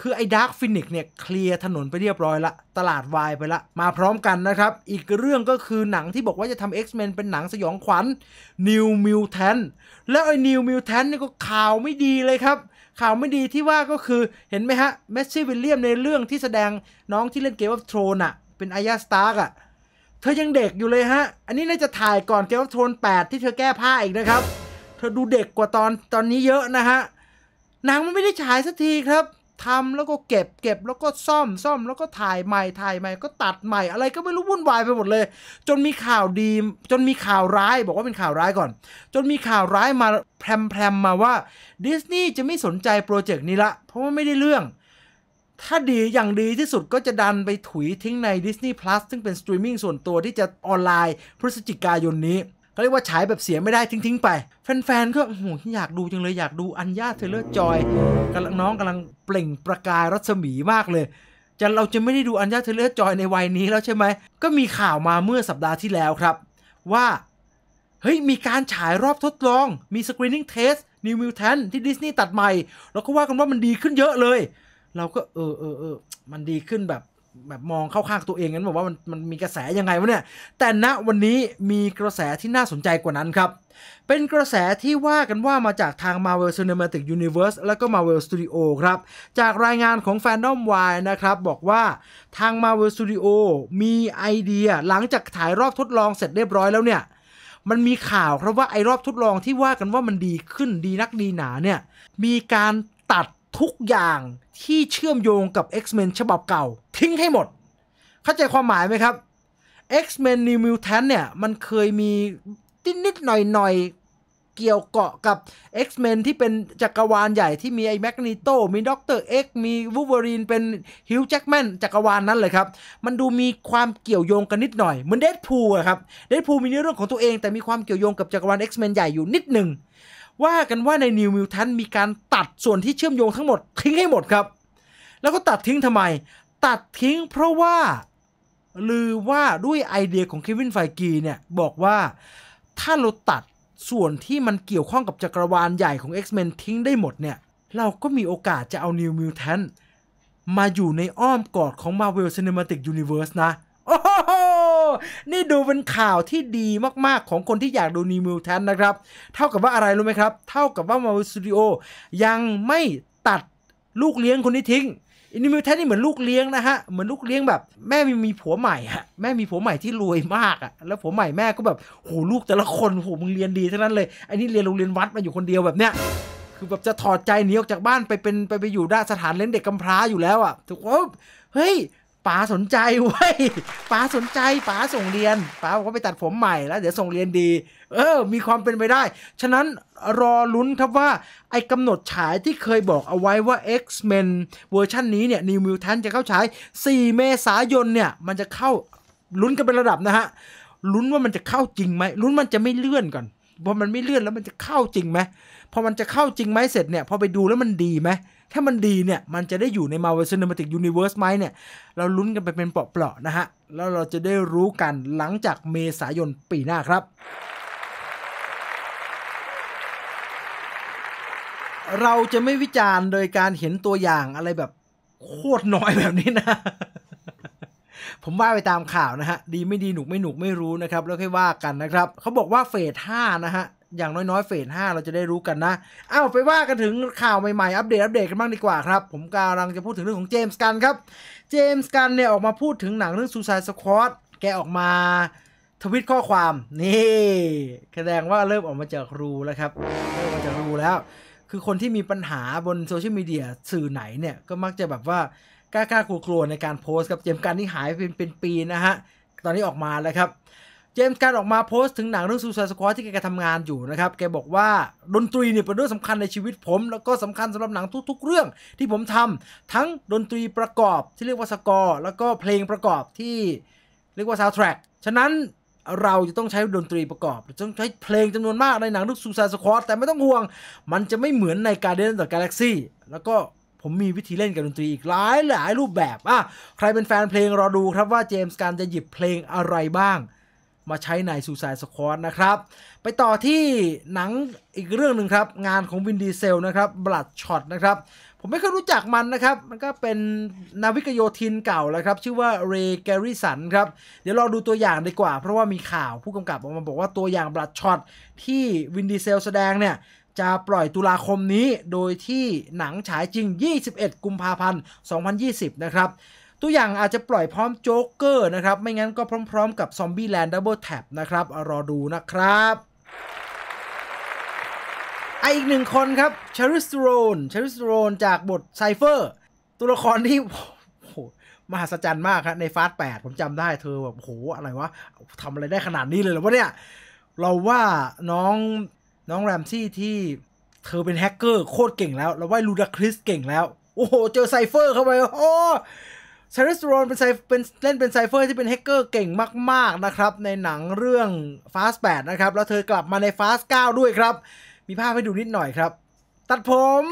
คือไอ้ดาร์คฟินิกเนี่ยเคลียร์ถนนไปเรียบร้อยละตลาดวายไปละมาพร้อมกันนะครับ อีกเรื่องก็คือหนังที่บอกว่าจะทำ X-Men เป็นหนังสยองขวัญ New Mutant แล้วไอ้ New Mutant นี่ก็ข่าวไม่ดีเลยครับ ข่าวไม่ดีที่ว่าก็คือเห็นไหมฮะแมสซี่วิลเลียมในเรื่องที่แสดงน้องที่เล่นเกมว่าโทรนอะเป็นอายาสตาร์กอะเธอยังเด็กอยู่เลยฮะอันนี้น่าจะถ่ายก่อนเกมว่าโทรน8ที่เธอแก้ผ้าอีกนะครับ เธอดูเด็กกว่าตอนตอนนี้เยอะนะฮะหนังมันไม่ได้ฉายสักทีครับทำแล้วก็เก็บเก็บแล้วก็ซ่อมซ่อมแล้วก็ถ่ายใหม่ถ่ายใหม่ ก็ตัดใหม่อะไรก็ไม่รู้วุ่นวายไปหมดเลย จนมีข่าวดีจนมีข่าวร้ายบอกว่าเป็นข่าวร้ายก่อน จนมีข่าวร้ายมาแพรมแพรมมาว่าดิสนีย์จะไม่สนใจโปรเจกต์นี้ละเพราะว่าไม่ได้เรื่อง ถ้าดีอย่างดีที่สุดก็จะดันไปถุยทิ้งใน Disney Plus ซึ่งเป็นสตรีมมิ่งส่วนตัวที่จะออนไลน์พฤศจิกายนนี้เาเรียกว่าฉายแบบเสียไม่ได้ทิ้ง ๆ ไป แฟน ๆ ก็โอ้โหอยากดูจังเลยอยากดูอัญญาเทเลอร์จอยกำลังน้องกำลังเปล่งประกายรัศมีมากเลยจะเราจะไม่ได้ดูอัญญาเทเลอร์จอยในวัยนี้แล้วใช่ไหม ก็มีข่าวมาเมื่อสัปดาห์ที่แล้วครับ ว่า เฮ้ยมีการฉายรอบทดลอง มีสกรีนิ่งเทสนิวมิวแทนที่ดิสนีย์ตัดใหม่ แล้วก็ว่ากันว่ามันดีขึ้นเยอะเลย เราก็เออเออเออมันดีขึ้นแบบแบบมองเข้าข้างตัวเองนั้นบอกว่ามันมันมีกระแสยังไงวะเนี่ย แต่ณวันนี้มีกระแสที่น่าสนใจกว่านั้นครับ เป็นกระแสที่ว่ากันว่ามาจากทาง Marvel Cinematic Universe แล้วก็ Marvel Studio ครับ จากรายงานของ Fandom i นะครับ บอกว่าทาง Marvel Studio มีไอเดียหลังจากถ่ายรอบทดลองเสร็จเรียบร้อยแล้วเนี่ย มันมีข่าวครับว่าไอรอบทดลองที่ว่ากันว่ามันดีขึ้นดีนักดีหนาเนี่ย มีการตัดทุกอย่างที่เชื่อมโยงกับ X-Men ฉบับเก่าทิ้งให้หมด เข้าใจความหมายไหมครับ X-Men New Mutant เนี่ย มันเคยมีนิดนิดหน่อยหน่อยเกี่ยวเกาะกับ X-Men ที่เป็นจักรวาลใหญ่ที่มีไอ้แมกนีโตมีด็อกเตอร์เอ็กมีวูเวอรีนเป็นฮิวจ์แจ็กแมนจักรวาลนั้นเลยครับ มันดูมีความเกี่ยวโยงกันนิดหน่อย เหมือนเดดพูลครับเดดพูลมีเรื่องของตัวเอง แต่มีความเกี่ยวโยงกับจักรวาล X-Men ใหญ่อยู่นิดหนึ่งว่ากันว่าใน New Mutant มีการตัดส่วนที่เชื่อมโยงทั้งหมดทิ้งให้หมดครับ แล้วก็ตัดทิ้งทำไมตัดทิ้งเพราะว่าลือว่าด้วยไอเดียของเควินไฟกีเนี่ย บอกว่าถ้าเราตัดส่วนที่มันเกี่ยวข้องกับจักรวาลใหญ่ของ X-Men ทิ้งได้หมดเนี่ย เราก็มีโอกาสจะเอา New Mutant มาอยู่ในอ้อมกอดของ Marvel Cinematic Universe นะ โอ้โหนี่ดูเป็นข่าวที่ดีมากๆของคนที่อยากดู New Mutant นะครับ เท่ากับว่าอะไรรู้ไหมครับ เท่ากับว่า Marvel Studio ยังไม่ตัดลูกเลี้ยงคนนี้ทิ้งอินนิมิวแทนนี่เหมือนลูกเลี้ยงนะฮะ เหมือนลูกเลี้ยงแบบ แม่มีมีผัวใหม่ฮะแม่มีผัวใหม่ที่รวยมากอะแล้วผัวใหม่แม่ก็แบบโหลูกแต่ละคนโหมึงเรียนดีทั้งนั้นเลยไอ้นี่เรียนโรงเรียนวัดมาอยู่คนเดียวแบบเนี้ย คือแบบจะถอดใจหนีออกจากบ้านไปเป็นไปไปอยู่ด้านสถานเลี้ยงเด็กกำพร้าอยู่แล้วอะถูกว่าเฮ้ยป๋าสนใจเว้ยป๋าสนใจป๋าส่งเรียนป๋าบอกว่าไปตัดผมใหม่แล้ว เดี๋ยวส่งเรียนดี เออ มีความเป็นไปได้ ฉะนั้นรอลุ้นครับว่าไอ้กำหนดฉายที่เคยบอกเอาไว้ว่า X-Men เวอร์ชันนี้เนี่ย New Mutant จะเข้าฉาย 4 เมษายนเนี่ย มันจะเข้าลุ้นกันเป็นระดับนะฮะลุ้นว่ามันจะเข้าจริงไหมลุ้นมันจะไม่เลื่อนก่อนพอมันไม่เลื่อนแล้วมันจะเข้าจริงไหมพอมันจะเข้าจริงไหมเสร็จเนี่ยพอไปดูแล้วมันดีไหมถ้ามันดีเนี่ย มันจะได้อยู่ใน Marvel Cinematic Universe ไหมเนี่ย เราลุ้นกันไปเป็นเปราะๆนะฮะ แล้วเราจะได้รู้กันหลังจากเมษายนปีหน้าครับ เราจะไม่วิจารณ์โดยการเห็นตัวอย่างอะไรแบบ โคตรน้อยแบบนี้นะ ผมว่าไปตามข่าวนะฮะ ดีไม่ดีหนุกไม่หนุกไม่รู้นะครับ แล้วค่อยว่ากันนะครับ เขาบอกว่าเฟสห้านะฮะอย่างน้อยๆเฟสห้าเราจะได้รู้กันนะเอาไปว่ากันถึงข่าวใหม่ๆอัปเดตอัปเดตกันบ้างดีกว่าครับ ผมกำลังจะพูดถึงเรื่องของเจมส์กันครับ เจมส์กันเนี่ย ออกมาพูดถึงหนังเรื่องซูซายสควอตแกออกมาทวิตข้อความ นี่แสดงว่าเริ่มออกมาจากรู แล้วครับเริ่มออกมาจากรูแล้ว คือคนที่มีปัญหาบนโซเชียลมีเดียสื่อไหนเนี่ยก็มักจะแบบว่ากล้ากลัวกลัวในการโพสต์กับเจมส์กันที่หายเป็นเป็นปีนะฮะตอนนี้ออกมาแล้วครับเจมส์การออกมาโพสต์ถึงหนังเรื่องซูซายสควอที่แกทำงานอยู่นะครับแกบอกว่าดนตรีเนี่ยเป็นเรื่องสำคัญในชีวิตผม แล้วก็สำคัญสำหรับหนังทุกๆ เรื่องที่ผมทำทั้งดนตรีประกอบที่เรียกว่าสกอร์แล้วก็เพลงประกอบที่ เรียกว่าซาวด์แทร็กฉะนั้นเราจะต้องใช้ดนตรีประกอบต้องใช้เพลงจำนวนมากในหนังเรื่องซูซายสควอแต่ไม่ต้องห่วง มันจะไม่เหมือนในการเดินต่อกาแล็กซี่แล้วก็ผมมีวิธีเล่นกับดนตรีอีกหลายหลายรูปแบบอ่ะใครเป็นแฟนเพลงรอดูครับว่าเจมส์การจะหยิบเพลงอะไรบ้างมาใช้ในซูซายสควอตนะครับ ไปต่อที่หนังอีกเรื่องหนึ่งครับ งานของวินดีเซลนะครับบลัดช็อตนะครับ ผมไม่เคยรู้จักมันนะครับ มันก็เป็นนาวิกโยธินเก่าแล้วครับ ชื่อว่าเรย์แกริสันครับ เดี๋ยวลองดูตัวอย่างดีกว่า เพราะว่ามีข่าวผู้กำกับออกมาบอกว่าตัวอย่างบลัดช็อตที่วินดีเซล แสดงเนี่ยจะปล่อยตุลาคมนี้ โดยที่หนังฉายจริง 21 กุมภาพันธ์2020 นะครับตัวอย่างอาจจะปล่อยพร้อมโจ๊กเกอร์นะครับ ไม่งั้นก็พร้อมๆ กับซอมบี้แลนด์ดับเบิลแท็บนะครับ รอดูนะครับไออีกหนึ่งคนครับชาริสโรนชาริสโรนจากบทไซเฟอร์ตัวละครที่โหมหัศจรรย์มากครับในฟาสแปดผมจำได้ เธอแบบโหอะไรวะทำอะไรได้ขนาดนี้เลยหรอวะเนี่ย เราว่าน้องน้องแรมซี่ที่เธอเป็นแฮกเกอร์โคตรเก่งแล้ว เราว่าลูดาคริสเก่งแล้ว โอ้โห เจอไซเฟอร์เข้าไปโอ้ชาริสโรนเป็นไซเป็นเล่นเป็นไซเฟอร์ที่เป็นแฮกเกอร์เก่งมาก ๆ นะครับ ในหนังเรื่อง Fast 8นะครับ แล้วเธอกลับมาใน Fast 9 ด้วยครับ มีภาพให้ดูนิดหน่อยครับ ตัดผม